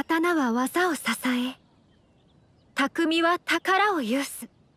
刀は技を支え匠は宝を有す